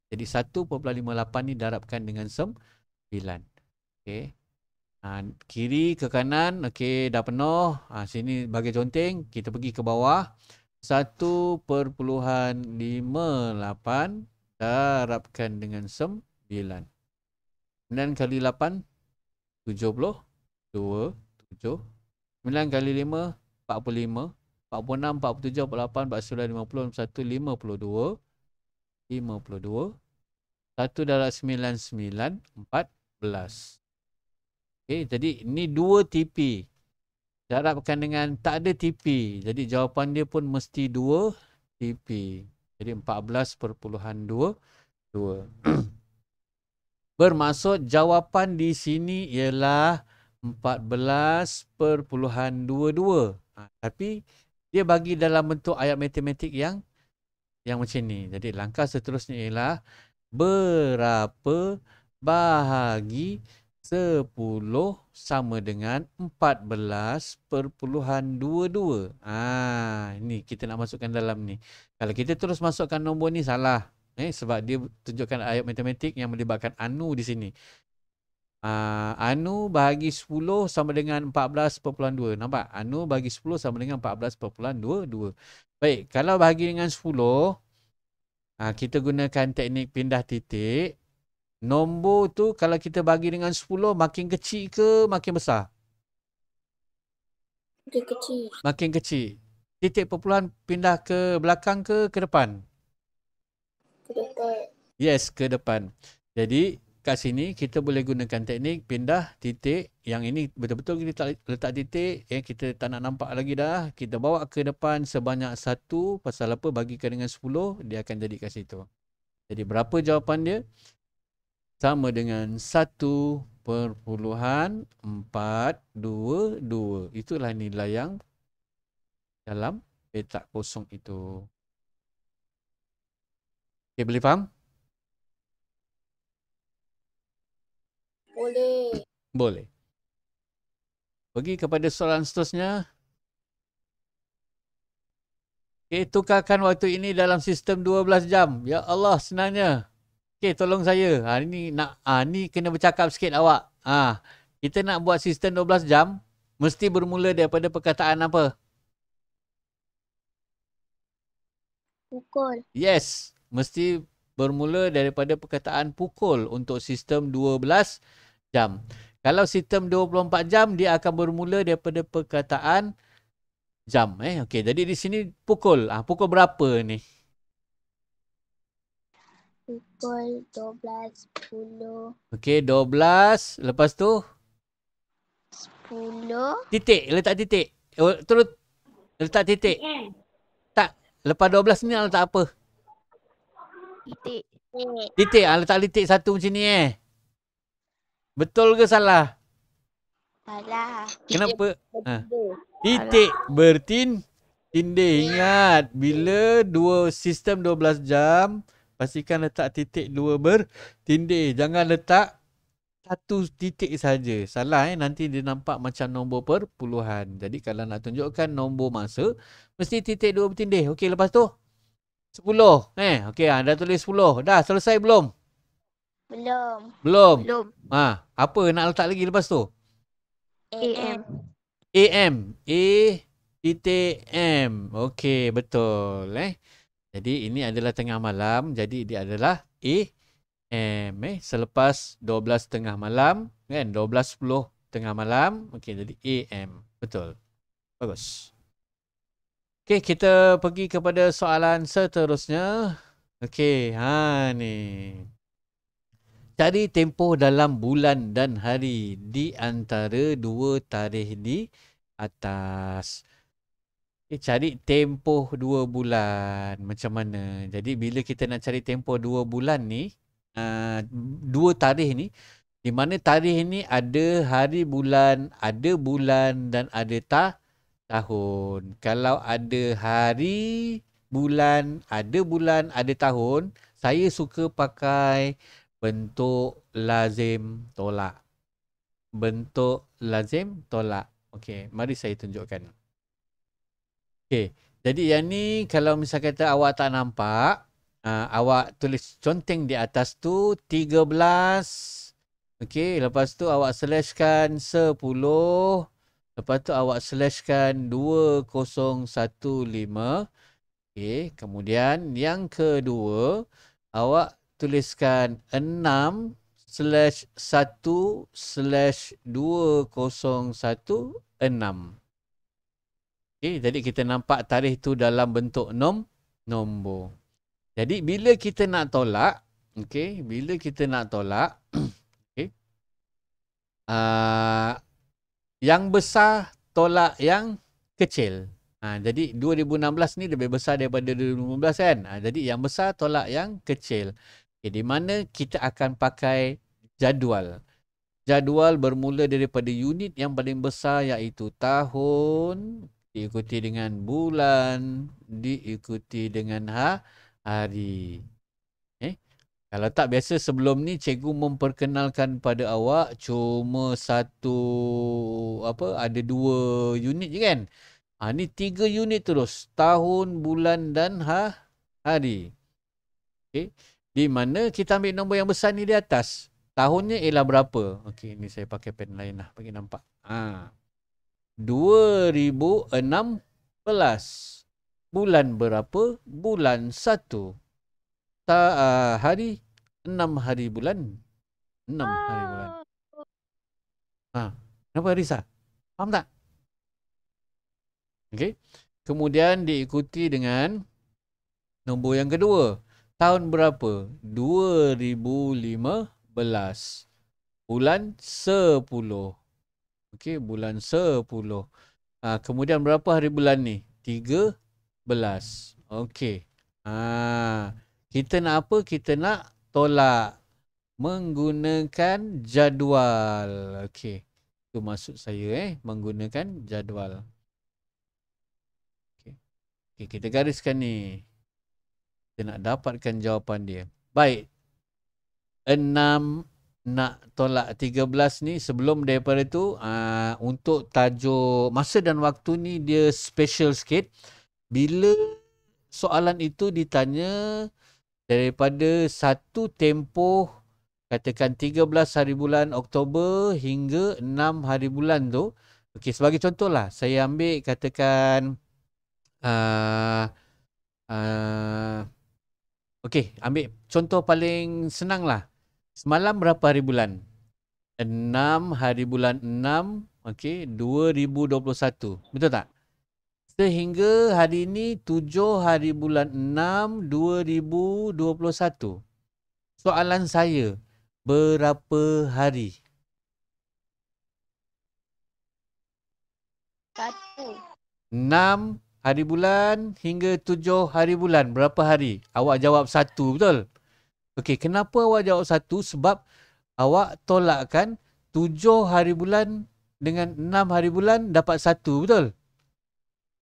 Jadi 1.58 ni darabkan dengan 9. Okay. Ha, kiri ke kanan. Okay, dah penuh. Ha, sini bagi conteng. Kita pergi ke bawah. 1.58 darabkan dengan 9 sembilan. Sembilan kali 8, 72, puluh. Dua, kali 5, 45, 46, 47, 48, puluh enam, 51, 52, tujuh, empat puluh lapan, empat puluh Satu darab sembilan, sembilan, empat belas. Okey, jadi ni dua tipi. Darabkan dengan tak ada tipi. Jadi jawapan dia pun mesti dua tipi. Jadi empat belas perpuluhan dua. Dua. Bermaksud jawapan di sini ialah 14.22. Ha, tapi dia bagi dalam bentuk ayat matematik yang yang macam ni. Jadi langkah seterusnya ialah berapa bahagi 10 sama dengan 14.22. Ah, ha, ini kita nak masukkan dalam ni. Kalau kita terus masukkan nombor ni salah. Eh, sebab dia tunjukkan ayat matematik yang melibatkan anu di sini. Uh, anu bahagi 10 sama dengan 14.2. Nampak? Anu bahagi 10 sama dengan 14.22. Baik, kalau bahagi dengan 10, uh, ah, kita gunakan teknik pindah titik. Nombor tu kalau kita bagi dengan 10, makin kecil ke makin besar? Makin kecil. Makin kecil. Titik perpuluhan pindah ke belakang ke ke depan? Yes, ke depan. Jadi kat sini kita boleh gunakan teknik pindah titik yang ini betul-betul kita letak titik yang eh, kita tak nak nampak lagi dah. Kita bawa ke depan sebanyak satu pasal apa bagikan dengan sepuluh dia akan jadi kat situ. Jadi berapa jawapan dia? Sama dengan satu perpuluhan empat dua dua. Itulah nilai yang dalam petak kosong itu. Okey, boleh faham? Boleh. Boleh. Pergi kepada soalan seterusnya. Okey, tukarkan waktu ini dalam sistem 12 jam. Ya Allah, senangnya. Okey, tolong saya. Ha, ini nak, ha, ini kena bercakap sikit awak. Ah, ha, kita nak buat sistem 12 jam, mesti bermula daripada perkataan apa? Pukul. Yes, mesti bermula daripada perkataan pukul untuk sistem 12 jam. Kalau sistem 24 jam dia akan bermula daripada perkataan jam eh. okay. jadi di sini pukul. Ah pukul berapa ni? Pukul 12.10. Okey, 12 lepas tu 10. Titik, letak titik. Oh, terus letak titik. Tak. Lepas 12 ni letak apa? Titik. Titik. Ah, letak titik satu macam ni eh. Betul ke salah? Salah. Kenapa? Ha. Titik bertin tindih. Ingat bila dua sistem 12 jam pastikan letak titik dua bertindih. Jangan letak satu titik saja. Salah eh. Nanti dia nampak macam nombor perpuluhan. Jadi kalau nak tunjukkan nombor masa, mesti titik dua bertindih. Okey, lepas tu? Sepuluh. Eh, okey. Anda ah, tulis sepuluh. Dah selesai belum? Belum. Belum? Belum. Ha, apa nak letak lagi lepas tu? AM. AM. A titik M. Okey, betul. Eh. Jadi, ini adalah tengah malam. Jadi, dia adalah AM. Eh. Selepas dua belas tengah malam. Kan? 12.10 tengah malam. Okey, jadi AM. Betul. Bagus. Okey, kita pergi kepada soalan seterusnya. Okey, ha ni. Cari tempoh dalam bulan dan hari di antara dua tarikh di atas. Okay, cari tempoh dua bulan. Macam mana? Jadi, bila kita nak cari tempoh dua bulan ni, uh, dua tarikh ni, di mana tarikh ni ada hari bulan, ada bulan dan ada tarikh tahun. Kalau ada hari, bulan, ada bulan, ada tahun, saya suka pakai bentuk lazim tolak. Bentuk lazim tolak. Okey, mari saya tunjukkan. Okey, jadi yang ni kalau misalkan kata awak tak nampak, uh, awak tulis conteng di atas tu 13 Okey, lepas tu awak slashkan 10 Lepas tu awak slashkan 2015. okay. kemudian yang kedua awak tuliskan 6 slash 1 slash 2016. Okay, jadi kita nampak tarikh tu dalam bentuk nom nombor. Jadi bila kita nak tolak, okay. bila kita nak tolak, okey. Uh, yang besar tolak yang kecil. Ha, jadi 2016 ni lebih besar daripada 2015 kan. Ha, jadi yang besar tolak yang kecil. Okay, di mana kita akan pakai jadual. Jadual bermula daripada unit yang paling besar iaitu tahun diikuti dengan bulan diikuti dengan ha, hari. Kalau tak biasa sebelum ni cikgu memperkenalkan pada awak cuma satu apa ada dua unit je kan. Ha ni tiga unit terus tahun bulan dan ha, hari. Okey. Di mana kita ambil nombor yang besar ni di atas. Tahunnya ialah berapa? Okey ni saya pakai pen lain lah bagi nampak. Ha. 2016 bulan berapa? Bulan 1. Ta, uh, hari enam hari bulan. Enam oh. hari bulan. Ha. Kenapa Risa? Faham tak? Okey. Kemudian diikuti dengan nombor yang kedua. Tahun berapa? 2015. Bulan 10. Okey, bulan 10. Ha, kemudian berapa hari bulan ni? 13. Okey. Ha, kita nak apa? Kita nak tolak menggunakan jadual. Okey. Itu masuk saya eh menggunakan jadual. Okey. Okey, kita gariskan ni. Kita nak dapatkan jawapan dia. Baik. 6 nak tolak 13 ni sebelum daripada tu uh, untuk tajuk masa dan waktu ni dia special sikit bila soalan itu ditanya daripada satu tempoh katakan 13 hari bulan Oktober hingga 6 hari bulan tu okey sebagai contohlah saya ambil katakan uh, uh, okey ambil contoh paling senanglah semalam berapa hari bulan 6 hari bulan 6 okey 2021 betul tak sehingga hari ini 7 hari bulan 6 2021 soalan saya berapa hari satu 6 hari bulan hingga 7 hari bulan berapa hari awak jawab satu betul okey kenapa awak jawab satu sebab awak tolakkan 7 hari bulan dengan 6 hari bulan dapat satu betul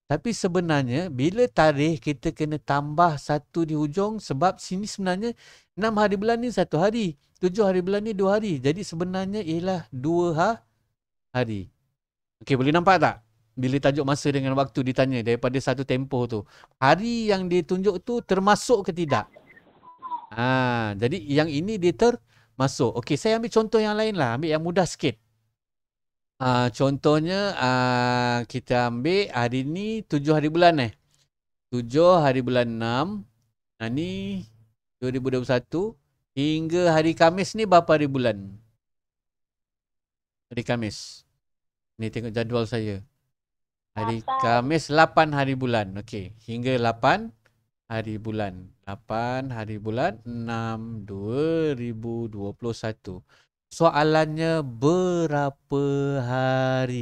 tapi sebenarnya bila tarikh kita kena tambah satu di hujung sebab sini sebenarnya enam hari bulan ni satu hari. tujuh hari bulan ni dua hari. Jadi sebenarnya ialah dua ha hari. Okey boleh nampak tak? Bila tajuk masa dengan waktu ditanya daripada satu tempoh tu. Hari yang ditunjuk tu termasuk ke tidak? Ha, jadi yang ini dia termasuk. Okey saya ambil contoh yang lain lah. Ambil yang mudah sikit. Uh, contohnya uh, kita ambil hari ni tujuh hari bulan eh. Tujuh hari bulan enam. Nah ni 2021 hingga hari Kamis ni berapa hari bulan? Hari Kamis. Ni tengok jadual saya. Hari Kamis lapan hari bulan. Okey, hingga lapan hari bulan. lapan hari bulan 6 2021. Soalannya berapa hari?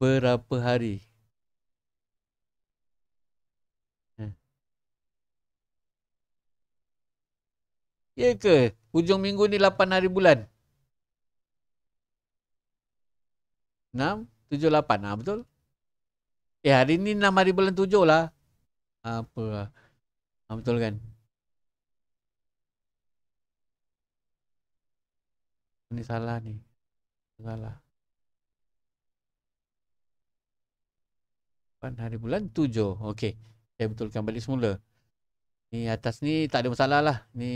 Berapa hari? Ya ke? Hujung minggu ni 8 hari bulan. 6, 7, 8. Ha, betul? Eh, hari ni 6 hari bulan 7 lah. Apa? Ha, betul kan? ini salah nih salah Pan hari bulan tujuh okey saya betulkan balik semula ni atas ni tak ada masalah lah ni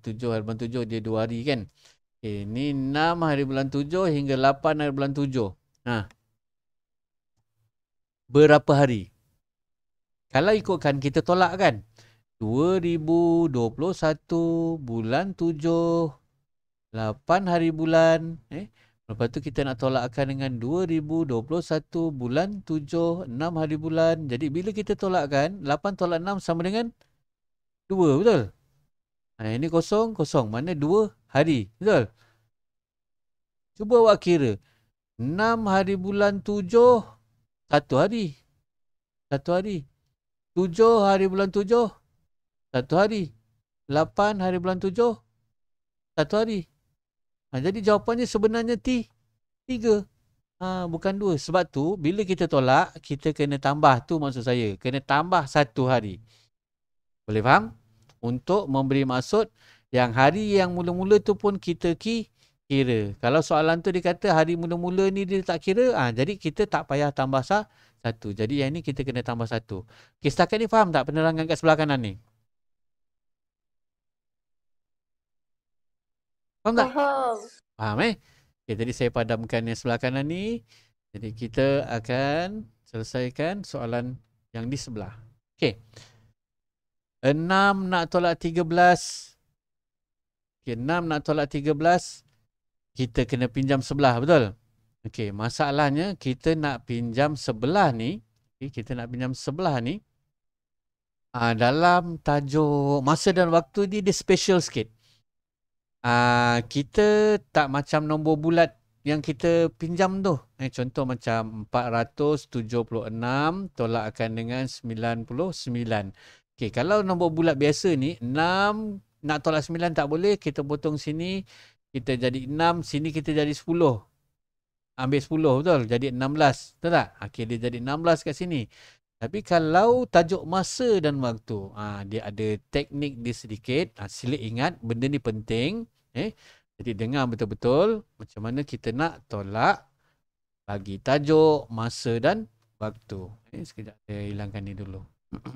tujuh hari bulan tujuh dia dua hari kan okey ni enam hari bulan tujuh hingga lapan hari bulan tujuh ha berapa hari kalau ikutkan kita tolak kan 2021 bulan tujuh. Lapan hari bulan eh? Lepas tu kita nak tolakkan dengan 2021 bulan 7 Enam hari bulan Jadi bila kita tolakkan Lapan tolak enam sama dengan Dua betul ha, Ini kosong kosong Mana dua hari betul Cuba awak kira Enam hari bulan tujuh Satu hari Satu hari Tujuh hari bulan tujuh Satu hari Lapan hari bulan tujuh Satu hari Ha, jadi jawapannya sebenarnya T. Tiga. Ha, bukan dua. Sebab tu bila kita tolak, kita kena tambah. tu maksud saya. Kena tambah satu hari. Boleh faham? Untuk memberi maksud yang hari yang mula-mula tu pun kita ki kira. Kalau soalan tu dikata hari mula-mula ni dia tak kira. Ah jadi kita tak payah tambah sah satu. Jadi yang ni kita kena tambah satu. Okay, setakat ni faham tak penerangan kat sebelah kanan ni? Faham tak? Faham. Faham eh? Okay, jadi saya padamkan yang sebelah kanan ni. Jadi kita akan selesaikan soalan yang di sebelah. Okay. Enam nak tolak tiga belas. Okay, enam nak tolak tiga belas. Kita kena pinjam sebelah, betul? Okay, masalahnya kita nak pinjam sebelah ni. Okay, kita nak pinjam sebelah ni. Ha, dalam tajuk masa dan waktu ni dia special sikit. Uh, kita tak macam nombor bulat yang kita pinjam tu. Eh, contoh macam 476 tolak akan dengan 99. Okay, kalau nombor bulat biasa ni 6 nak tolak 9 tak boleh. Kita potong sini. Kita jadi 6. Sini kita jadi 10. Ambil 10 betul. Jadi 16. Betul tak? Ah, okay, dia jadi 16 kat sini. Tapi kalau tajuk masa dan waktu, ha, dia ada teknik dia sedikit. Ha, sila ingat benda ni penting. Eh? Jadi dengar betul-betul macam mana kita nak tolak bagi tajuk, masa dan waktu. Eh, sekejap saya hilangkan ni dulu.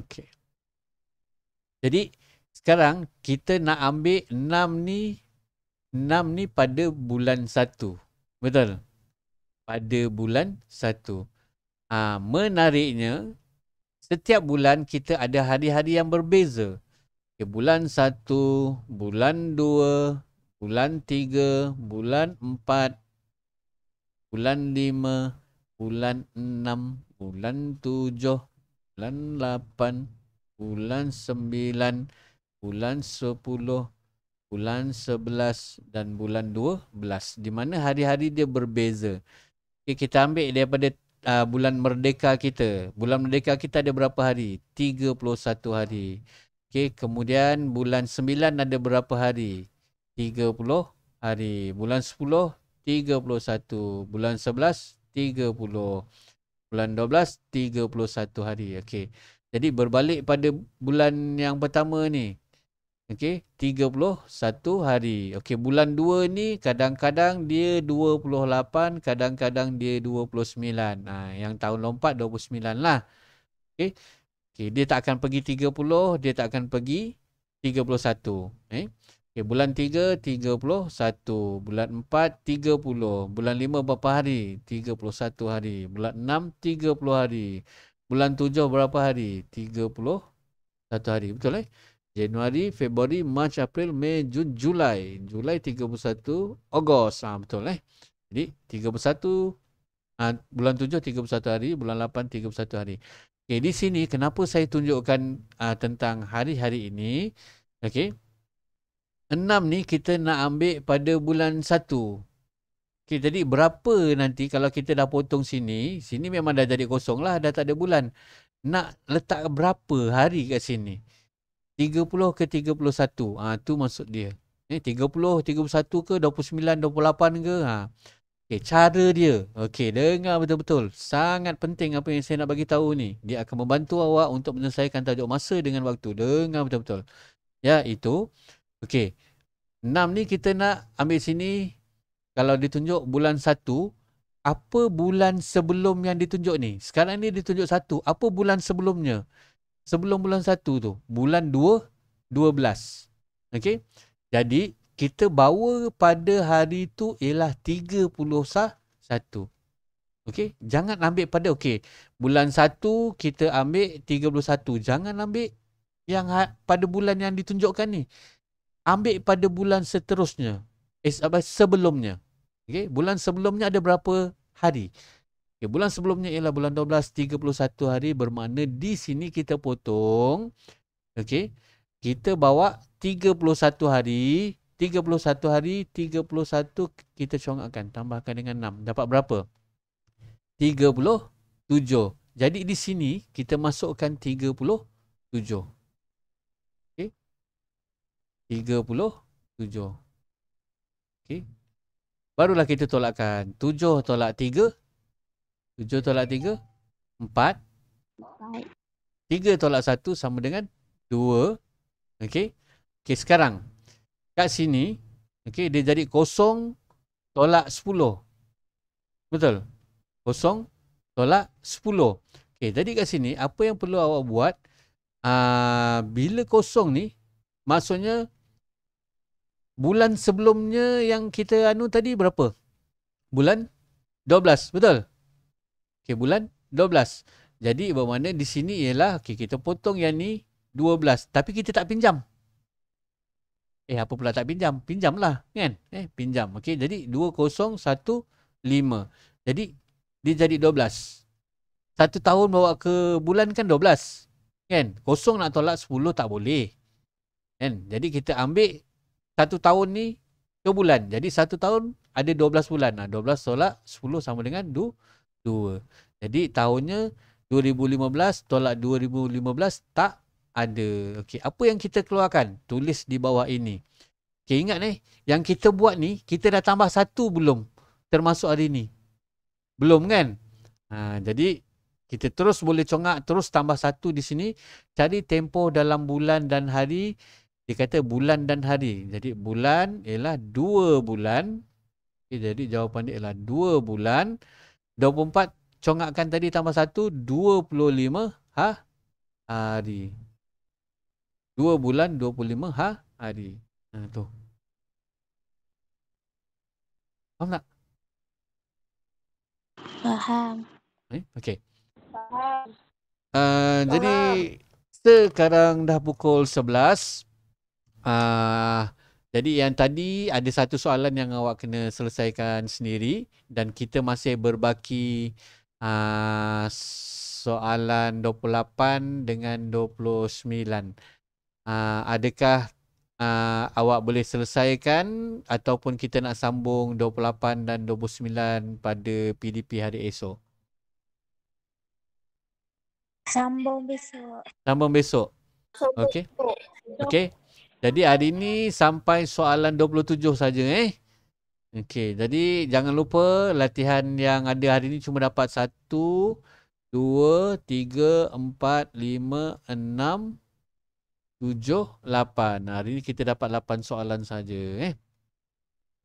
Okey. Jadi sekarang kita nak ambil 6 ni 6 ni pada bulan 1. Betul? Pada bulan 1. Ah menariknya setiap bulan kita ada hari-hari yang berbeza. Okay, bulan 1, bulan 2, bulan 3, bulan 4, bulan 5, bulan 6, bulan 7, bulan 8, bulan 9, bulan 10, bulan 10, bulan 11 dan bulan 12 di mana hari-hari dia berbeza. Okay, kita ambil daripada uh, bulan merdeka kita. Bulan merdeka kita ada berapa hari? 31 hari. Okey, kemudian bulan 9 ada berapa hari? 30 hari. Bulan 10, 31. Bulan 11, 30. Bulan 12, 31 hari. Okey. Jadi berbalik pada bulan yang pertama ni. Okey, 31 hari. Okey, bulan 2 ni kadang-kadang dia 28, kadang-kadang dia 29. Ha, yang tahun lompat 29 lah. Okey, Okay, dia tak akan pergi 30, dia tak akan pergi 31. Eh? Okay, bulan 3, 31. Bulan 4, 30. Bulan 5, berapa hari? 31 hari. Bulan 6, 30 hari. Bulan 7, berapa hari? 31 hari. Betul eh? Januari, Februari, Mac, April, Mei, Jun, Julai. Julai 31, Ogos. Ha, betul eh? Jadi 31, ha, ah, bulan 7, 31 hari. Bulan 8, 31 hari. Okay, di sini kenapa saya tunjukkan uh, tentang hari-hari ini. Okay. Enam ni kita nak ambil pada bulan satu. Okay, jadi berapa nanti kalau kita dah potong sini. Sini memang dah jadi kosong lah. Dah tak ada bulan. Nak letak berapa hari kat sini? 30 ke 31? Ha, ah, tu maksud dia. Eh, 30, 31 ke 29, 28 ke? Ha. Okay, cara dia. Okay, dengar betul-betul. Sangat penting apa yang saya nak bagi tahu ni. Dia akan membantu awak untuk menyelesaikan tajuk masa dengan waktu. Dengar betul-betul. Ya, itu. Okay. Enam ni kita nak ambil sini. Kalau ditunjuk bulan satu. Apa bulan sebelum yang ditunjuk ni? Sekarang ni ditunjuk satu. Apa bulan sebelumnya? Sebelum bulan satu tu. Bulan dua. Dua belas. Okay. Jadi, kita bawa pada hari tu ialah 31. Okey, jangan ambil pada okey. Bulan 1 kita ambil 31. Jangan ambil yang ha, pada bulan yang ditunjukkan ni. Ambil pada bulan seterusnya. Eh, apa sebelumnya. Okey, bulan sebelumnya ada berapa hari? Okay, bulan sebelumnya ialah bulan 12, 31 hari bermakna di sini kita potong. Okey, kita bawa 31 hari 31 hari 31 kita congakkan tambahkan dengan 6 dapat berapa 37 jadi di sini kita masukkan 37 okey 37 okey barulah kita tolakkan 7 tolak 3 7 tolak 3 4 3 tolak 1 sama dengan 2. Okey. Okey sekarang kat sini okey dia jadi kosong tolak 10 betul kosong tolak 10 okey jadi kat sini apa yang perlu awak buat aa, ah, bila kosong ni maksudnya bulan sebelumnya yang kita anu tadi berapa bulan 12 betul okey bulan 12 jadi bermakna di sini ialah okey kita potong yang ni 12 tapi kita tak pinjam Eh apa pula tak pinjam? Pinjamlah kan? Eh pinjam. Okey jadi 2015. Jadi dia jadi 12. Satu tahun bawa ke bulan kan 12. Kan? Kosong nak tolak 10 tak boleh. Kan? Jadi kita ambil satu tahun ni ke bulan. Jadi satu tahun ada 12 bulan. Nah, 12 tolak 10 sama dengan 2. Jadi tahunnya 2015 tolak 2015 tak ada okey apa yang kita keluarkan tulis di bawah ini okey ingat eh yang kita buat ni kita dah tambah satu belum termasuk hari ni belum kan ha, jadi kita terus boleh congak terus tambah satu di sini cari tempo dalam bulan dan hari dikata bulan dan hari jadi bulan ialah dua bulan okay, jadi jawapan dia ialah dua bulan 24 congakkan tadi tambah satu 25 ha? hari dua bulan dua puluh lima ha hari. Ha, tu. Faham tak? Faham. Eh, okay. Faham. Uh, Faham. jadi sekarang dah pukul sebelas. Uh, jadi yang tadi ada satu soalan yang awak kena selesaikan sendiri dan kita masih berbaki uh, soalan lapan dengan dua puluh 29 uh, adakah uh, awak boleh selesaikan ataupun kita nak sambung 28 dan 29 pada PDP hari esok? Sambung besok. Sambung besok. Okey. Okey. Jadi hari ini sampai soalan 27 saja eh. Okey, jadi jangan lupa latihan yang ada hari ini cuma dapat 1 2 3 4 5 6 Tujuh, lapan. Nah, Hari ini kita dapat lapan soalan saja. Eh?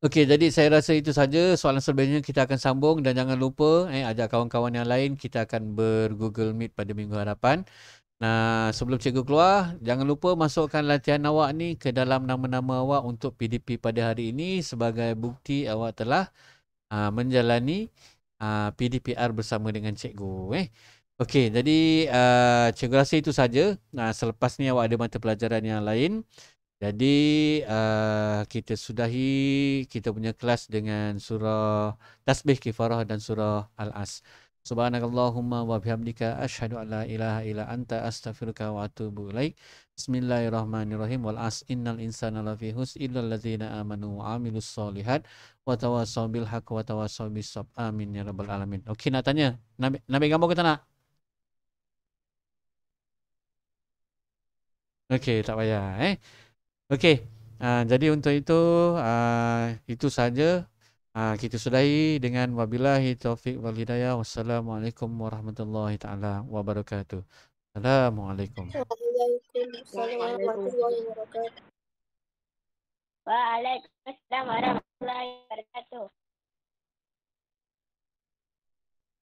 Okey, jadi saya rasa itu saja. Soalan sebenarnya kita akan sambung dan jangan lupa eh, ajak kawan-kawan yang lain. Kita akan ber-Google Meet pada minggu harapan. Nah, sebelum cikgu keluar, jangan lupa masukkan latihan awak ni ke dalam nama-nama awak untuk PDP pada hari ini sebagai bukti awak telah uh, menjalani uh, ah, PDPR bersama dengan cikgu. Eh. Okey, jadi uh, cikgu rasa itu saja. Nah, selepas ni awak ada mata pelajaran yang lain. Jadi uh, kita sudahi kita punya kelas dengan surah Tasbih Kifarah dan surah Al-As. Subhanakallahumma wa bihamdika ashhadu an la ilaha illa anta astaghfiruka wa atubu ilaik. Bismillahirrahmanirrahim. Wal as innal insana lafi hus illa alladziina amanu wa 'amilus shalihat wa tawassaw bil haqqi wa tawassaw bis sabr. Amin ya rabbal alamin. Okey nak tanya. Nak nak gambar ke nak? Okey, tak payah eh. Okey. Uh, jadi untuk itu uh, itu saja uh, kita sudahi dengan wabillahi taufik wal hidayah. Wassalamualaikum warahmatullahi taala wabarakatuh. Assalamualaikum. Waalaikumsalam warahmatullahi wabarakatuh.